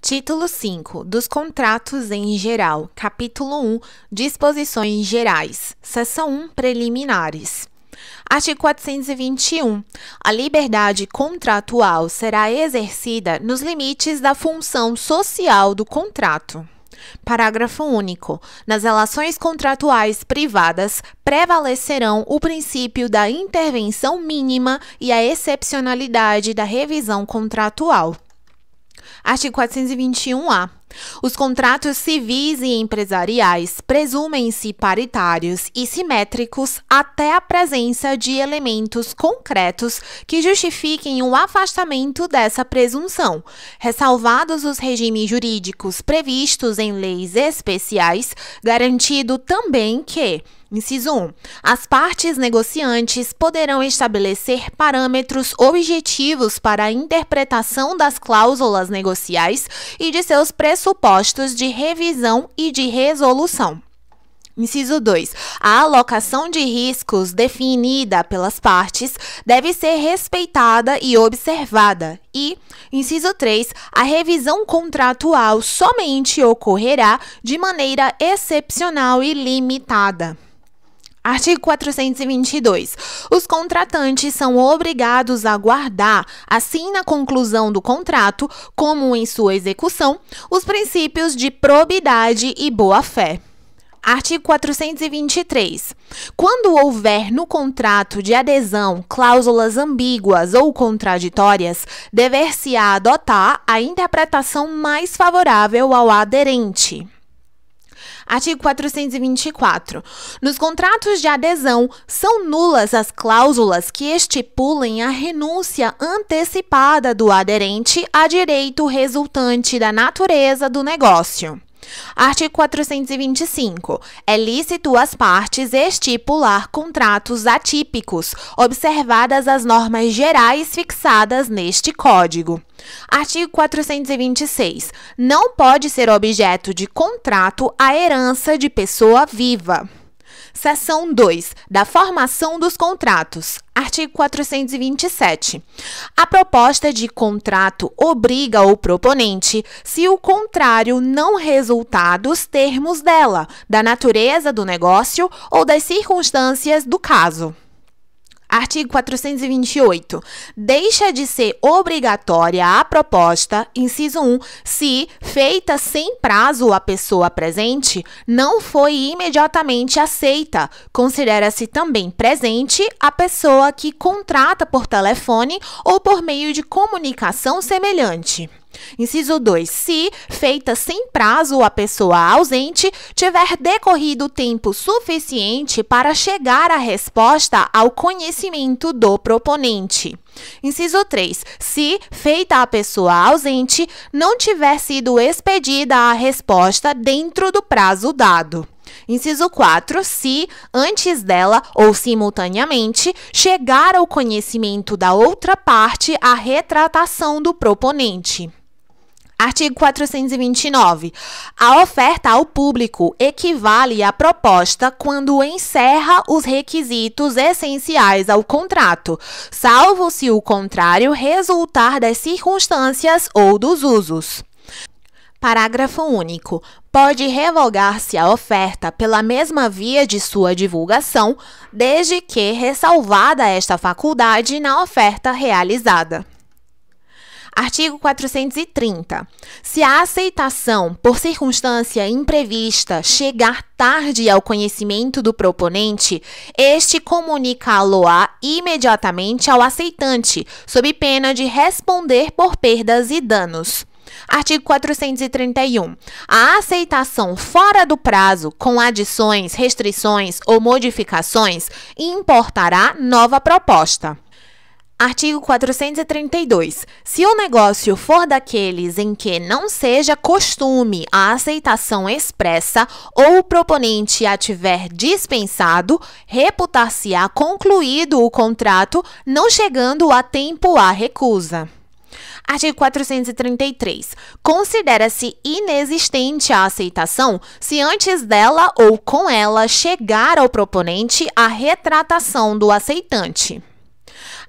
Título 5 dos Contratos em Geral, Capítulo 1 Disposições Gerais, Seção 1 Preliminares. Artigo 421. A liberdade contratual será exercida nos limites da função social do contrato. Parágrafo único. Nas relações contratuais privadas, prevalecerão o princípio da intervenção mínima e a excepcionalidade da revisão contratual. Artigo 421-A. Os contratos civis e empresariais presumem-se paritários e simétricos até a presença de elementos concretos que justifiquem o afastamento dessa presunção, ressalvados os regimes jurídicos previstos em leis especiais, garantido também que Inciso 1. As partes negociantes poderão estabelecer parâmetros objetivos para a interpretação das cláusulas negociais e de seus preços pressupostos de revisão e de resolução. Inciso 2. A alocação de riscos definida pelas partes deve ser respeitada e observada. E, inciso 3, a revisão contratual somente ocorrerá de maneira excepcional e limitada. Artigo 422. Os contratantes são obrigados a guardar, assim na conclusão do contrato, como em sua execução, os princípios de probidade e boa-fé. Artigo 423. Quando houver no contrato de adesão cláusulas ambíguas ou contraditórias, dever-se-á adotar a interpretação mais favorável ao aderente. Artigo 424. Nos contratos de adesão, são nulas as cláusulas que estipulem a renúncia antecipada do aderente a direito resultante da natureza do negócio. Artigo 425. É lícito às partes estipular contratos atípicos, observadas as normas gerais fixadas neste Código. Artigo 426. Não pode ser objeto de contrato a herança de pessoa viva. Seção 2. Da formação dos contratos. Artigo 427. A proposta de contrato obriga o proponente, se o contrário não resultar dos termos dela, da natureza do negócio ou das circunstâncias do caso. Artigo 428. Deixa de ser obrigatória a proposta, inciso 1, se feita sem prazo a pessoa presente, não foi imediatamente aceita. Considera-se também presente a pessoa que contrata por telefone ou por meio de comunicação semelhante. Inciso 2. Se, feita sem prazo, a pessoa ausente tiver decorrido tempo suficiente para chegar à resposta ao conhecimento do proponente. Inciso 3. Se, feita a pessoa ausente, não tiver sido expedida a resposta dentro do prazo dado. Inciso 4. Se, antes dela ou simultaneamente, chegar ao conhecimento da outra parte a retratação do proponente. Artigo 429. A oferta ao público equivale à proposta quando encerra os requisitos essenciais ao contrato, salvo se o contrário resultar das circunstâncias ou dos usos. Parágrafo único. Pode revogar-se a oferta pela mesma via de sua divulgação, desde que ressalvada esta faculdade na oferta realizada. Artigo 430. Se a aceitação, por circunstância imprevista, chegar tarde ao conhecimento do proponente, este comunicá-lo-á imediatamente ao aceitante, sob pena de responder por perdas e danos. Artigo 431. A aceitação fora do prazo, com adições, restrições ou modificações, importará nova proposta. Artigo 432. Se o negócio for daqueles em que não seja costume a aceitação expressa ou o proponente a tiver dispensado, reputar-se-á concluído o contrato, não chegando a tempo a recusa. Artigo 433. Considera-se inexistente a aceitação se antes dela ou com ela chegar ao proponente a retratação do aceitante.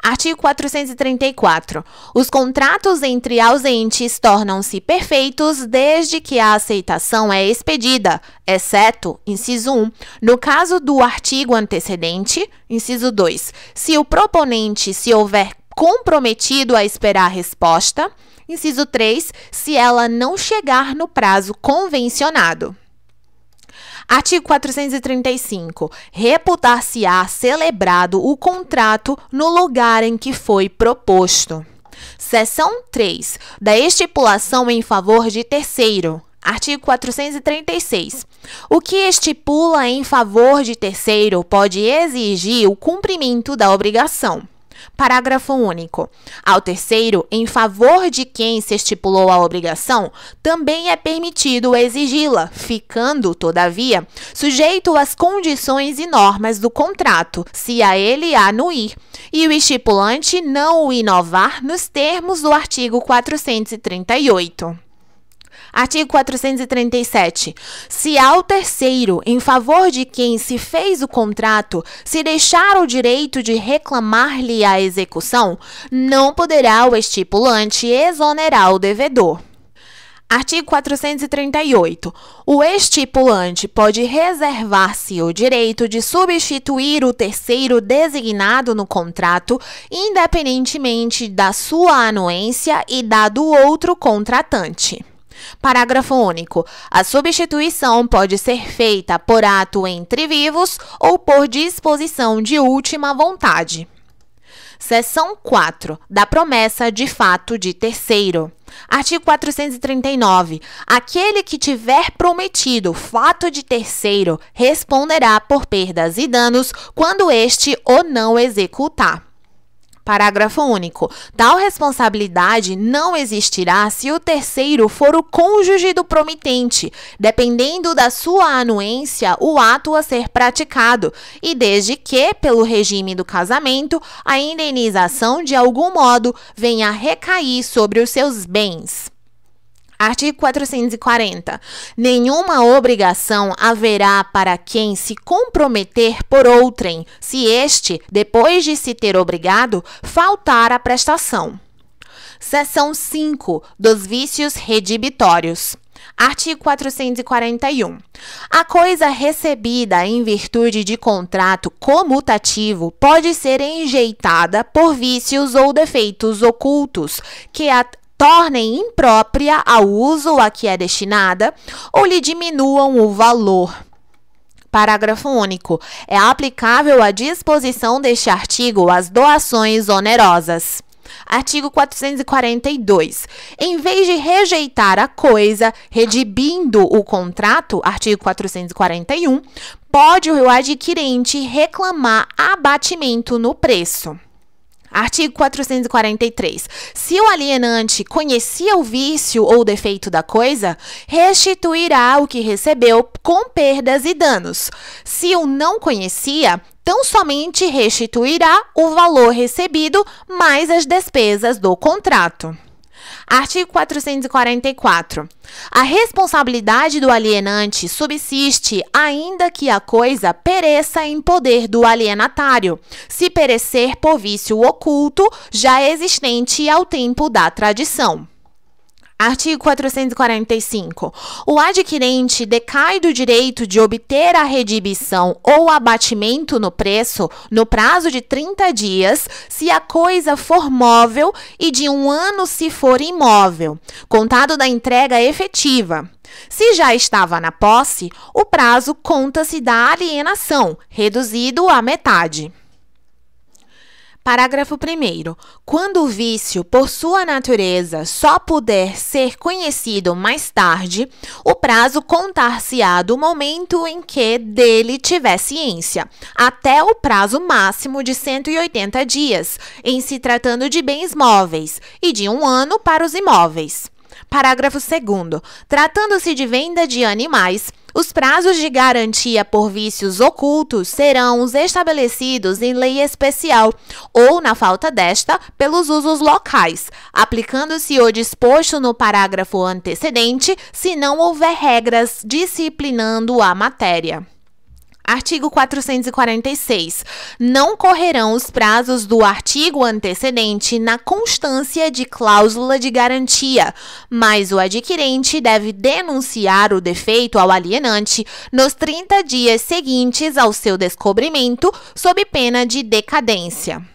Artigo 434. Os contratos entre ausentes tornam-se perfeitos desde que a aceitação é expedida, exceto, inciso 1, no caso do artigo antecedente, inciso 2, se o proponente se houver comprometido a esperar a resposta, inciso 3, se ela não chegar no prazo convencionado. Artigo 435. Reputar-se-á celebrado o contrato no lugar em que foi proposto. Seção 3. Da estipulação em favor de terceiro. Artigo 436. O que estipula em favor de terceiro pode exigir o cumprimento da obrigação. Parágrafo único. Ao terceiro, em favor de quem se estipulou a obrigação, também é permitido exigi-la, ficando, todavia, sujeito às condições e normas do contrato, se a ele anuir, e o estipulante não o inovar nos termos do artigo 438. Artigo 437. Se ao terceiro, em favor de quem se fez o contrato, se deixar o direito de reclamar-lhe a execução, não poderá o estipulante exonerar o devedor. Artigo 438. O estipulante pode reservar-se o direito de substituir o terceiro designado no contrato, independentemente da sua anuência e da do outro contratante. Parágrafo único. A substituição pode ser feita por ato entre vivos ou por disposição de última vontade. Seção 4. Da promessa de fato de terceiro. Artigo 439. Aquele que tiver prometido fato de terceiro responderá por perdas e danos quando este o não executar. Parágrafo único. Tal responsabilidade não existirá se o terceiro for o cônjuge do promitente, dependendo da sua anuência o ato a ser praticado, e desde que, pelo regime do casamento, a indenização de algum modo venha a recair sobre os seus bens. Artigo 440. Nenhuma obrigação haverá para quem se comprometer por outrem, se este, depois de se ter obrigado, faltar à prestação. Seção 5 dos vícios redibitórios. Artigo 441. A coisa recebida em virtude de contrato comutativo pode ser enjeitada por vícios ou defeitos ocultos que a tornem imprópria ao uso a que é destinada ou lhe diminuam o valor. Parágrafo único. É aplicável à disposição deste artigo as doações onerosas. Artigo 442. Em vez de rejeitar a coisa, redibindo o contrato, artigo 441, pode o adquirente reclamar abatimento no preço. Artigo 443. Se o alienante conhecia o vício ou defeito da coisa, restituirá o que recebeu com perdas e danos. Se o não conhecia, tão somente restituirá o valor recebido mais as despesas do contrato. Artigo 444. A responsabilidade do alienante subsiste ainda que a coisa pereça em poder do alienatário, se perecer por vício oculto já existente ao tempo da tradição. Artigo 445. O adquirente decai do direito de obter a redibição ou abatimento no preço no prazo de 30 dias, se a coisa for móvel e de um ano se for imóvel, contado da entrega efetiva. Se já estava na posse, o prazo conta-se da alienação, reduzido à metade. Parágrafo 1. Quando o vício, por sua natureza, só puder ser conhecido mais tarde, o prazo contar-se-á do momento em que dele tiver ciência, até o prazo máximo de 180 dias, em se tratando de bens móveis, e de um ano para os imóveis. Parágrafo 2. Tratando-se de venda de animais, os prazos de garantia por vícios ocultos serão os estabelecidos em lei especial ou, na falta desta, pelos usos locais, aplicando-se o disposto no parágrafo antecedente, se não houver regras disciplinando a matéria. Artigo 446. Não correrão os prazos do artigo antecedente na constância de cláusula de garantia, mas o adquirente deve denunciar o defeito ao alienante nos 30 dias seguintes ao seu descobrimento, sob pena de decadência.